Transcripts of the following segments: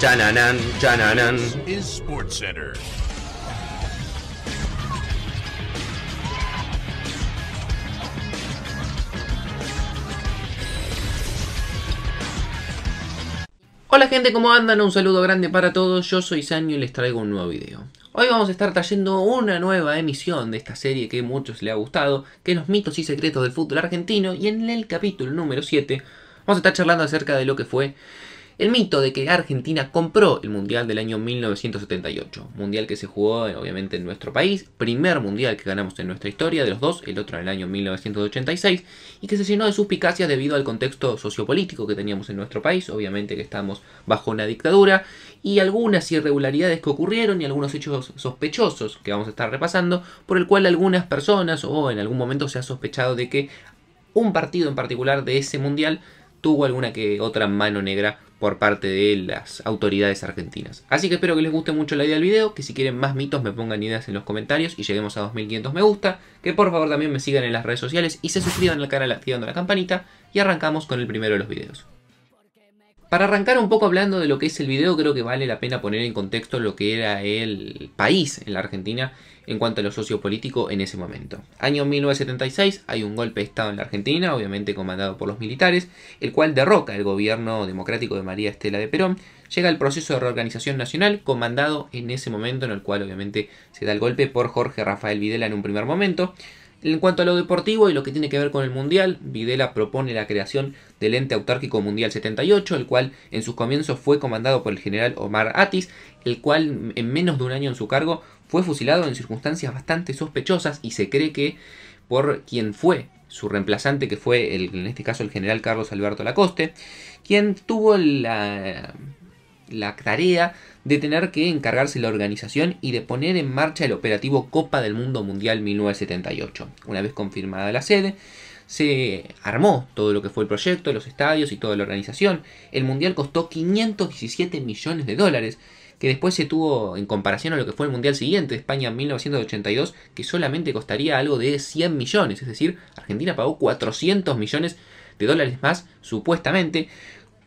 Chananan, chananan. Hola gente, ¿cómo andan? Un saludo grande para todos, yo soy Sanyo y les traigo un nuevo video. Hoy vamos a estar trayendo una nueva emisión de esta serie que a muchos le ha gustado, que es los mitos y secretos del fútbol argentino, y en el capítulo número 7 vamos a estar charlando acerca de lo que fue el mito de que Argentina compró el Mundial del año 1978, mundial que se jugó obviamente en nuestro país, primer mundial que ganamos en nuestra historia, de los dos, el otro en el año 1986, y que se llenó de suspicacias debido al contexto sociopolítico que teníamos en nuestro país, obviamente que estamos bajo una dictadura, y algunas irregularidades que ocurrieron y algunos hechos sospechosos que vamos a estar repasando, por el cual algunas personas o en algún momento se ha sospechado de que un partido en particular de ese mundial tuvo alguna que otra mano negra por parte de las autoridades argentinas. Así que espero que les guste mucho la idea del video, que si quieren más mitos me pongan ideas en los comentarios y lleguemos a 2500 me gusta, que por favor también me sigan en las redes sociales y se suscriban al canal activando la campanita y arrancamos con el primero de los videos. Para arrancar un poco hablando de lo que es el video, creo que vale la pena poner en contexto lo que era el país en la Argentina en cuanto a lo sociopolítico en ese momento. Año 1976 hay un golpe de Estado en la Argentina, obviamente comandado por los militares, el cual derroca el gobierno democrático de María Estela de Perón. Llega el proceso de reorganización nacional, comandado en ese momento en el cual obviamente se da el golpe por Jorge Rafael Videla en un primer momento. En cuanto a lo deportivo y lo que tiene que ver con el Mundial, Videla propone la creación del ente autárquico Mundial 78, el cual en sus comienzos fue comandado por el general Omar Atis, el cual en menos de un año en su cargo fue fusilado en circunstancias bastante sospechosas y se cree que por quien fue su reemplazante, que fue en este caso el general Carlos Alberto Lacoste, quien tuvo la la tarea de tener que encargarse la organización y de poner en marcha el operativo Copa del Mundo Mundial 1978. Una vez confirmada la sede, se armó todo lo que fue el proyecto, los estadios y toda la organización. El Mundial costó 517 millones de dólares, que después se tuvo en comparación a lo que fue el Mundial siguiente, España en 1982, que solamente costaría algo de 100 millones, es decir, Argentina pagó 400 millones de dólares más, supuestamente,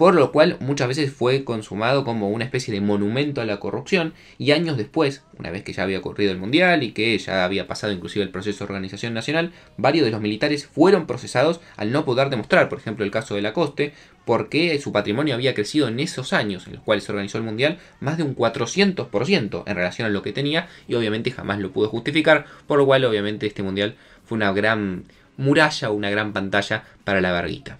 por lo cual muchas veces fue consumado como una especie de monumento a la corrupción y años después, una vez que ya había ocurrido el Mundial y que ya había pasado inclusive el proceso de organización nacional, varios de los militares fueron procesados al no poder demostrar, por ejemplo el caso de Lacoste, porque su patrimonio había crecido en esos años en los cuales se organizó el Mundial más de un 400% en relación a lo que tenía y obviamente jamás lo pudo justificar, por lo cual obviamente este Mundial fue una gran muralla, una gran pantalla para la verguita.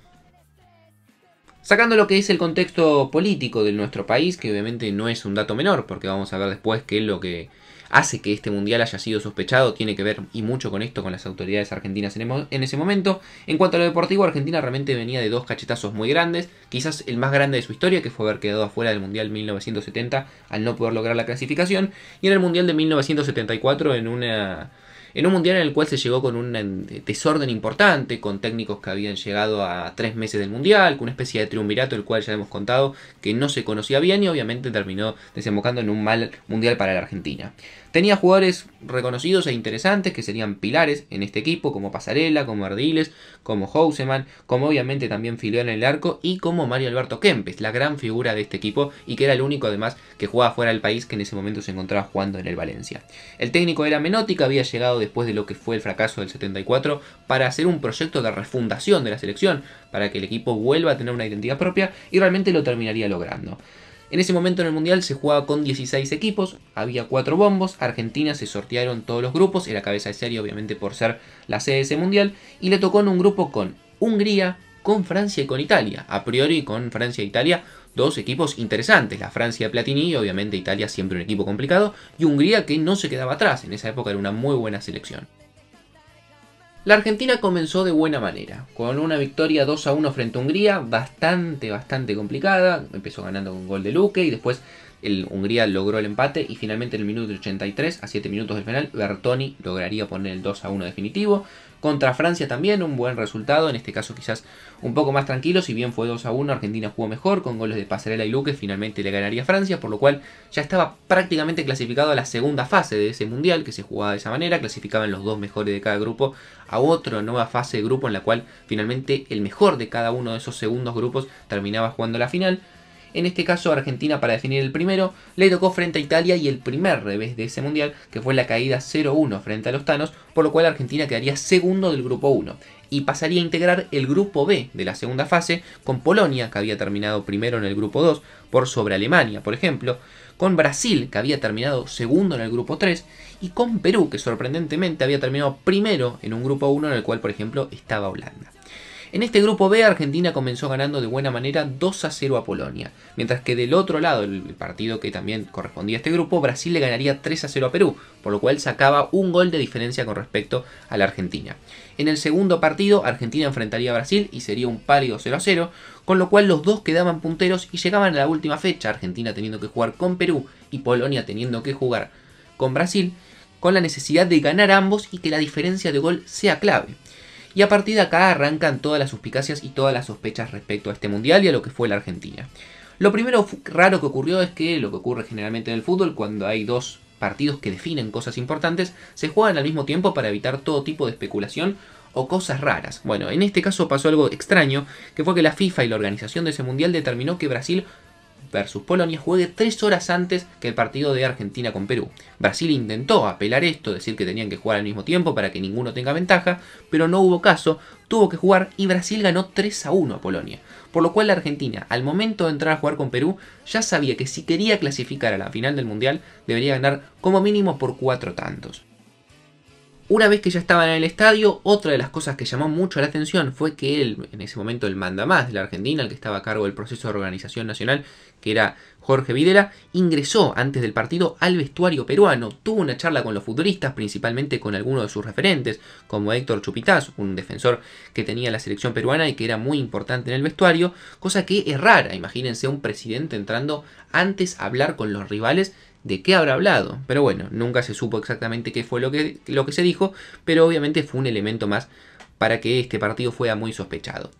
Sacando lo que es el contexto político de nuestro país, que obviamente no es un dato menor, porque vamos a ver después qué es lo que hace que este mundial haya sido sospechado tiene que ver y mucho con esto, con las autoridades argentinas en, en ese momento. En cuanto a lo deportivo, Argentina realmente venía de dos cachetazos muy grandes, quizás el más grande de su historia, que fue haber quedado afuera del mundial 1970 al no poder lograr la clasificación, y en el mundial de 1974 en una en un mundial en el cual se llegó con un eh, desorden importante, con técnicos que habían llegado a tres meses del mundial, con una especie de triunvirato, el cual ya hemos contado que no se conocía bien y obviamente terminó desembocando en un mal mundial para la Argentina. Tenía jugadores reconocidos e interesantes que serían pilares en este equipo, como Pasarela, como Ardiles, como Houseman, como obviamente también Filial en el arco y como Mario Alberto Kempes, la gran figura de este equipo y que era el único además que jugaba fuera del país que en ese momento se encontraba jugando en el Valencia. El técnico era Menotti que había llegado después de lo que fue el fracaso del 74 para hacer un proyecto de refundación de la selección, para que el equipo vuelva a tener una identidad propia y realmente lo terminaría logrando. En ese momento en el Mundial se jugaba con 16 equipos, había 4 bombos, Argentina se sortearon todos los grupos, era cabeza de serie obviamente por ser la sede Mundial, y le tocó en un grupo con Hungría, con Francia y con Italia. A priori con Francia e Italia, dos equipos interesantes. La Francia Platini, obviamente Italia siempre un equipo complicado, y Hungría que no se quedaba atrás, en esa época era una muy buena selección. La Argentina comenzó de buena manera, con una victoria 2 a 1 frente a Hungría, bastante, bastante complicada. Empezó ganando con un gol de Luque y después el Hungría logró el empate y finalmente en el minuto 83, a 7 minutos del final, Bertoni lograría poner el 2 a 1 definitivo. Contra Francia también, un buen resultado, en este caso quizás un poco más tranquilo, si bien fue 2 a 1, Argentina jugó mejor con goles de Pasarela y Luque, finalmente le ganaría Francia, por lo cual ya estaba prácticamente clasificado a la segunda fase de ese mundial que se jugaba de esa manera, clasificaban los dos mejores de cada grupo a otra nueva fase de grupo en la cual finalmente el mejor de cada uno de esos segundos grupos terminaba jugando la final. En este caso, Argentina para definir el primero le tocó frente a Italia y el primer revés de ese mundial, que fue la caída 0-1 frente a los Thanos, por lo cual Argentina quedaría segundo del grupo 1 y pasaría a integrar el grupo B de la segunda fase, con Polonia, que había terminado primero en el grupo 2, por sobre Alemania, por ejemplo, con Brasil, que había terminado segundo en el grupo 3, y con Perú, que sorprendentemente había terminado primero en un grupo 1 en el cual, por ejemplo, estaba Holanda. En este grupo B, Argentina comenzó ganando de buena manera 2 a 0 a Polonia, mientras que del otro lado, el partido que también correspondía a este grupo, Brasil le ganaría 3 a 0 a Perú, por lo cual sacaba un gol de diferencia con respecto a la Argentina. En el segundo partido, Argentina enfrentaría a Brasil y sería un pálido 0 a 0, con lo cual los dos quedaban punteros y llegaban a la última fecha, Argentina teniendo que jugar con Perú y Polonia teniendo que jugar con Brasil, con la necesidad de ganar ambos y que la diferencia de gol sea clave. Y a partir de acá arrancan todas las suspicacias y todas las sospechas respecto a este mundial y a lo que fue la Argentina. Lo primero raro que ocurrió es que lo que ocurre generalmente en el fútbol, cuando hay dos partidos que definen cosas importantes, se juegan al mismo tiempo para evitar todo tipo de especulación o cosas raras. Bueno, en este caso pasó algo extraño, que fue que la FIFA y la organización de ese mundial determinó que Brasil versus Polonia juegue tres horas antes que el partido de Argentina con Perú. Brasil intentó apelar esto, decir que tenían que jugar al mismo tiempo para que ninguno tenga ventaja, pero no hubo caso, tuvo que jugar y Brasil ganó 3 a 1 a Polonia. Por lo cual la Argentina, al momento de entrar a jugar con Perú, ya sabía que si quería clasificar a la final del Mundial, debería ganar como mínimo por cuatro tantos. Una vez que ya estaban en el estadio, otra de las cosas que llamó mucho la atención fue que él, en ese momento el mandamás de la Argentina, el que estaba a cargo del proceso de organización nacional, que era Jorge Videla, ingresó antes del partido al vestuario peruano, tuvo una charla con los futbolistas, principalmente con algunos de sus referentes, como Héctor Chupitaz, un defensor que tenía la selección peruana y que era muy importante en el vestuario, cosa que es rara, imagínense un presidente entrando antes a hablar con los rivales de qué habrá hablado. Pero bueno, nunca se supo exactamente qué fue lo que, lo que se dijo, pero obviamente fue un elemento más para que este partido fuera muy sospechado.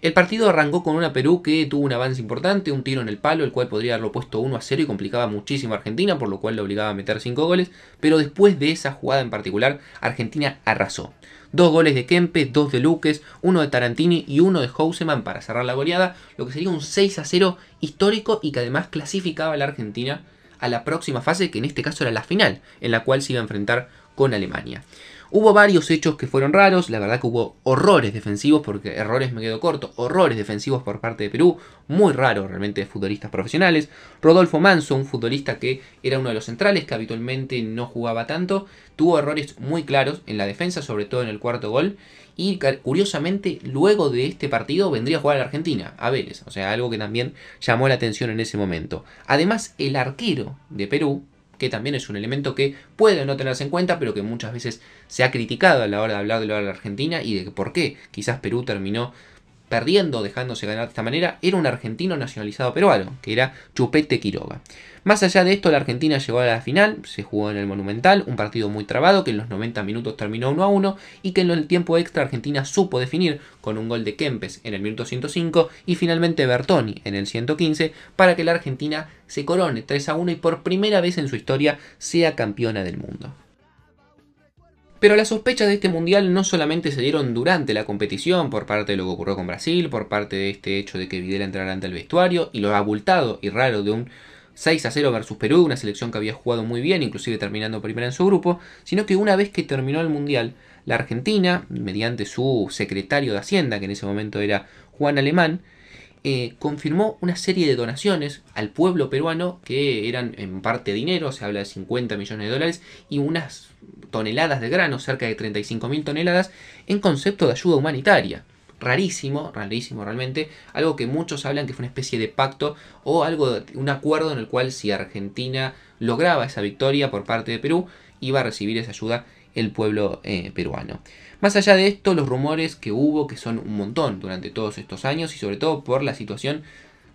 El partido arrancó con una Perú que tuvo un avance importante, un tiro en el palo, el cual podría haberlo puesto 1 a 0 y complicaba muchísimo a Argentina, por lo cual le obligaba a meter 5 goles, pero después de esa jugada en particular, Argentina arrasó. Dos goles de Kempe, dos de Luques, uno de Tarantini y uno de Houseman para cerrar la goleada, lo que sería un 6 a 0 histórico y que además clasificaba a la Argentina a la próxima fase, que en este caso era la final, en la cual se iba a enfrentar con Alemania. Hubo varios hechos que fueron raros, la verdad que hubo horrores defensivos, porque errores me quedo corto, horrores defensivos por parte de Perú, muy raros realmente de futbolistas profesionales. Rodolfo Manso, un futbolista que era uno de los centrales, que habitualmente no jugaba tanto, tuvo errores muy claros en la defensa, sobre todo en el cuarto gol, y curiosamente luego de este partido vendría a jugar a la Argentina, a Vélez, o sea, algo que también llamó la atención en ese momento. Además, el arquero de Perú, que también es un elemento que puede no tenerse en cuenta, pero que muchas veces se ha criticado a la hora de hablar de la Argentina y de por qué quizás Perú terminó perdiendo, dejándose ganar de esta manera, era un argentino nacionalizado peruano, que era Chupete Quiroga. Más allá de esto, la Argentina llegó a la final, se jugó en el Monumental, un partido muy trabado que en los 90 minutos terminó 1 a 1 y que en el tiempo extra Argentina supo definir con un gol de Kempes en el minuto 105 y finalmente Bertoni en el 115 para que la Argentina se corone 3 a 1 y por primera vez en su historia sea campeona del mundo. Pero las sospechas de este mundial no solamente se dieron durante la competición por parte de lo que ocurrió con Brasil, por parte de este hecho de que Videla entrara ante el vestuario y lo abultado y raro de un 6 a 0 versus Perú, una selección que había jugado muy bien, inclusive terminando primera en su grupo, sino que una vez que terminó el mundial, la Argentina, mediante su secretario de Hacienda, que en ese momento era Juan Alemán, eh, confirmó una serie de donaciones al pueblo peruano que eran en parte dinero, se habla de 50 millones de dólares, y unas toneladas de grano, cerca de 35.000 toneladas, en concepto de ayuda humanitaria. Rarísimo, rarísimo realmente, algo que muchos hablan que fue una especie de pacto o algo, un acuerdo en el cual si Argentina lograba esa victoria por parte de Perú, iba a recibir esa ayuda el pueblo eh, peruano. Más allá de esto, los rumores que hubo, que son un montón durante todos estos años y sobre todo por la situación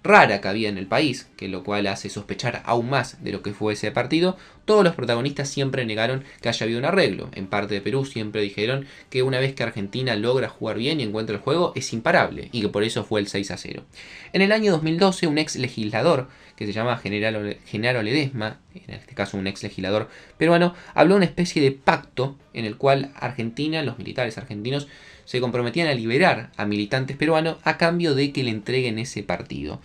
rara que había en el país, que lo cual hace sospechar aún más de lo que fue ese partido, todos los protagonistas siempre negaron que haya habido un arreglo. En parte de Perú siempre dijeron que una vez que Argentina logra jugar bien y encuentra el juego es imparable y que por eso fue el 6 a 0. En el año 2012 un ex legislador que se llama General Genaro Ledesma, en este caso un ex legislador peruano, habló de una especie de pacto en el cual Argentina, los militares argentinos, se comprometían a liberar a militantes peruanos a cambio de que le entreguen ese partido.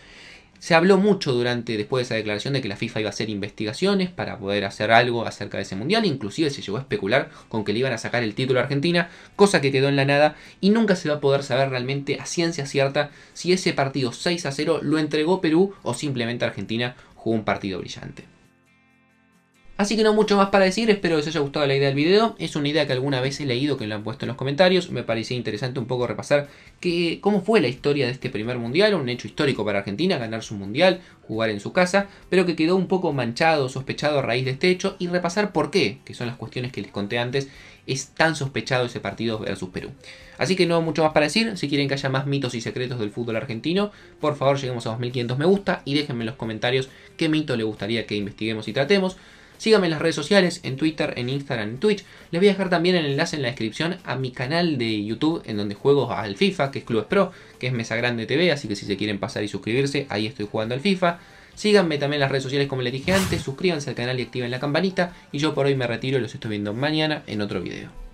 Se habló mucho durante, después de esa declaración, de que la FIFA iba a hacer investigaciones para poder hacer algo acerca de ese mundial. Inclusive se llegó a especular con que le iban a sacar el título a Argentina, cosa que quedó en la nada y nunca se va a poder saber realmente a ciencia cierta si ese partido 6 a 0 lo entregó Perú o simplemente Argentina jugó un partido brillante. Así que no mucho más para decir, espero que os haya gustado la idea del video. Es una idea que alguna vez he leído que lo han puesto en los comentarios. Me parecía interesante un poco repasar que, cómo fue la historia de este primer mundial, un hecho histórico para Argentina, ganar su mundial, jugar en su casa, pero que quedó un poco manchado, sospechado a raíz de este hecho y repasar por qué, que son las cuestiones que les conté antes, es tan sospechado ese partido versus Perú. Así que no mucho más para decir, si quieren que haya más mitos y secretos del fútbol argentino, por favor lleguemos a 2500 me gusta y déjenme en los comentarios qué mito le gustaría que investiguemos y tratemos. Síganme en las redes sociales, en Twitter, en Instagram, en Twitch. Les voy a dejar también el enlace en la descripción a mi canal de YouTube en donde juego al FIFA, que es Clubes Pro, que es Mesa Grande TV, así que si se quieren pasar y suscribirse, ahí estoy jugando al FIFA. Síganme también en las redes sociales como les dije antes, suscríbanse al canal y activen la campanita. Y yo por hoy me retiro y los estoy viendo mañana en otro video.